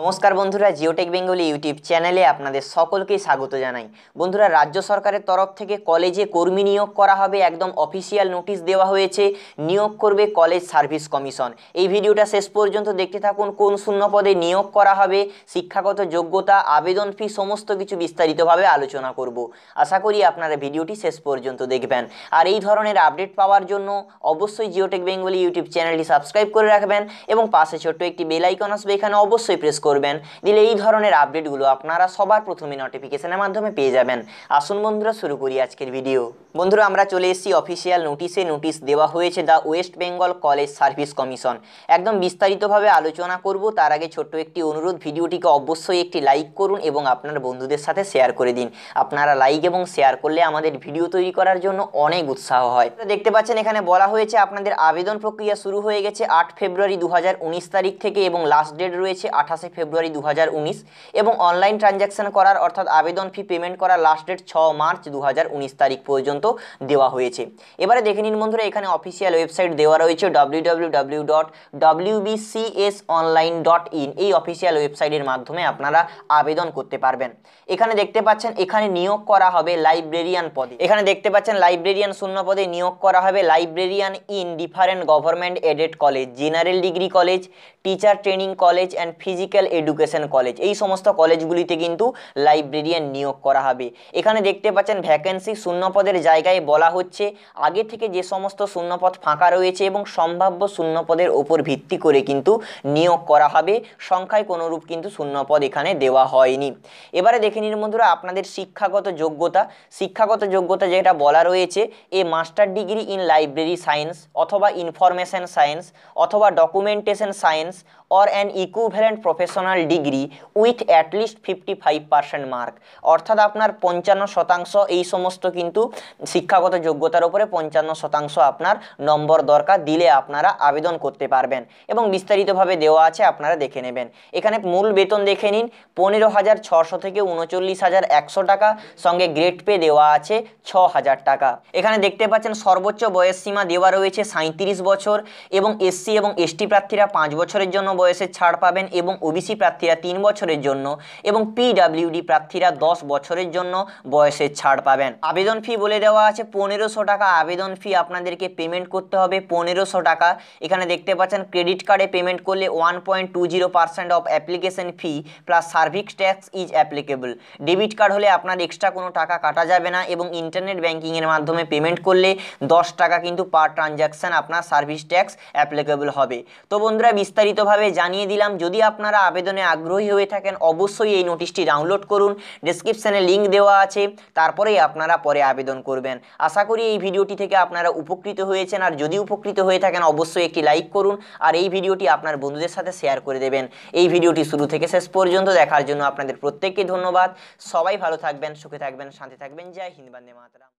নমস্কার বন্ধুরা Geotech Bengali YouTube চ্যানেলে আপনাদের সকলকে স্বাগত জানাই বন্ধুরা রাজ্য সরকারের তরফ থেকে কলেজে কর্মী নিয়োগ করা হবে একদম অফিসিয়াল নোটিশ দেওয়া হয়েছে নিয়োগ করবে কলেজ সার্ভিস কমিশন এই ভিডিওটা শেষ পর্যন্ত দেখতে থাকুন কোন শূন্য পদে নিয়োগ করা হবে শিক্ষাগত যোগ্যতা আবেদন ফি সমস্ত কিছু বিস্তারিতভাবে আলোচনা করব আশা করি আপনারা ভিডিওটি শেষ পর্যন্ত দেখবেন আর এই ধরনের আপডেট পাওয়ার জন্য অবশ্যই জিওটেক বেঙ্গলি ইউটিউব চ্যানেলটি সাবস্ক্রাইব করে রাখবেন এবং পাশে ছোট্ট একটি বেলাইকন আসবে এখানে অবশ্যই প্রেস করবেন দিলে এই ধরনের আপডেটগুলো আপনারা সবার প্রথমে নোটিফিকেশনের মাধ্যমে পেয়ে যাবেন আসুন বন্ধুরা শুরু করি আজকের ভিডিও বন্ধুরা আমরা চলে এসেছি অফিসিয়াল নোটিশে নোটিশ দেওয়া হয়েছে the West Bengal College Service Commission একদম বিস্তারিতভাবে আলোচনা করব তার আগে ছোট্ট একটি অনুরোধ ভিডিওটিকে অবশ্যই একটি লাইক করুন এবং আপনার বন্ধুদের সাথে শেয়ার করে দিন আপনারা লাইক এবং শেয়ার করলে আমাদের ভিডিও তৈরি করার জন্য অনেক উৎসাহ হয় দেখতে পাচ্ছেন এখানে বলা হয়েছে আপনাদের আবেদন প্রক্রিয়া শুরু হয়ে গেছে আট ফেব্রুয়ারি দু তারিখ থেকে এবং লাস্ট ডেট রয়েছে আঠাশে ফেব্রুয়ারি দু এবং অনলাইন ট্রানজ্যাকশন করার অর্থাৎ আবেদন ফি পেমেন্ট করার লাস্ট ডেট ছ মার্চ দু তারিখ পর্যন্ত দেওয়া হয়েছে এবারে দেখে নিন বন্ধুরা এখানে অফিসিয়াল ওয়েবসাইট দেওয়া রয়েছে W dot online dot in এই অফিসিয়াল ওয়েবসাইটের মাধ্যমে আপনারা আবেদন করতে পারবেন এখানে দেখতে পাচ্ছেন এখানে নিয়োগ করা হবে লাইব্রেরিয়ান পদে এখানে দেখতে পাচ্ছেন লাইব্রেরিয়ান শূন্য পদে নিয়োগ করা হবে librarian in different government aided college general degree college teacher training college and physical technical education college এই সমস্ত কলেজগুলিতে কিন্তু লাইব্রেরিয়ান নিয়োগ করা হবে এখানে দেখতে পাচ্ছেন ভ্যাকেন্সি শূন্যপদের জায়গায় বলা হচ্ছে আগে থেকে যে সমস্ত শূন্যপদ ফাঁকা রয়েছে এবং সম্ভাব্য শূন্যপদের ওপর ভিত্তি করে কিন্তু নিয়োগ করা হবে সংখ্যায় কোনোরূপ কিন্তু শূন্যপদ এখানে দেওয়া হয়নি এবারে দেখে নিন বন্ধুরা আপনাদের শিক্ষাগত যোগ্যতা শিক্ষাগত যোগ্যতা যেটা বলা রয়েছে a master degree in library science অথবা ইনফরমেশন সায়েন্স অথবা documentation science or an equivalent profession professional degree with at least fifty five percent mark অর্থাৎ আপনার পঞ্চান্ন শতাংশ এই সমস্ত কিন্তু শিক্ষাগত যোগ্যতার উপরে পঞ্চান্ন শতাংশ আপনার নম্বর দরকার দিলে আপনারা আবেদন করতে পারবেন এবং বিস্তারিতভাবে দেওয়া আছে আপনারা দেখে নেবেন এখানে মূল বেতন দেখে নিন পনেরো হাজার ছশো থেকে উনচল্লিশ হাজার একশো টাকা সঙ্গে গ্রেড পে দেওয়া আছে ছ হাজার টাকা এখানে দেখতে পাচ্ছেন সর্বোচ্চ বয়স সীমা দেওয়া রয়েছে সাঁত্রিশ বছর এবং এসসি এবং এসটি প্রার্থীরা পাঁচ বছরের জন্য বয়সের ছাড় পাবেন এবং ওবি ওবিসি প্রার্থীরা তিন বছরের জন্য এবং পিডাব্লিউডি প্রার্থীরা দশ বছরের জন্য বয়সের ছাড় পাবেন আবেদন ফি বলে দেওয়া আছে পনেরোশো টাকা আবেদন ফি আপনাদেরকে পেমেন্ট করতে হবে পনেরোশো টাকা এখানে দেখতে পাচ্ছেন ক্রেডিট কার্ডে পেমেন্ট করলে one point two zero percent of application fee plus service tax is applicable debit card হলে আপনার এক্সট্রা কোনো টাকা কাটা যাবে না এবং ইন্টারনেট ব্যাঙ্কিংয়ের মাধ্যমে পেমেন্ট করলে দশ টাকা কিন্তু পার ট্রানজ্যাকশান আপনার সার্ভিস ট্যাক্স অ্যাপ্লিকেবল হবে তো বন্ধুরা বিস্তারিতভাবে জানিয়ে দিলাম যদি আপনারা আবেদনে আগ্রহী হয়ে থাকেন অবশ্যই এই নোটিশটি ডাউনলোড করুন ডিসক্রিপশানে লিঙ্ক দেওয়া আছে তারপরেই আপনারা পরে আবেদন করবেন আশা করি এই ভিডিওটি থেকে আপনারা উপকৃত হয়েছেন আর যদি উপকৃত হয়ে থাকেন অবশ্যই একটি লাইক করুন আর এই ভিডিওটি আপনার বন্ধুদের সাথে শেয়ার করে দেবেন এই ভিডিওটি শুরু থেকে শেষ পর্যন্ত দেখার জন্য আপনাদের প্রত্যেককে ধন্যবাদ সবাই ভালো থাকবেন সুখে থাকবেন শান্তি থাকবেন জয় হিন্দ বন্দে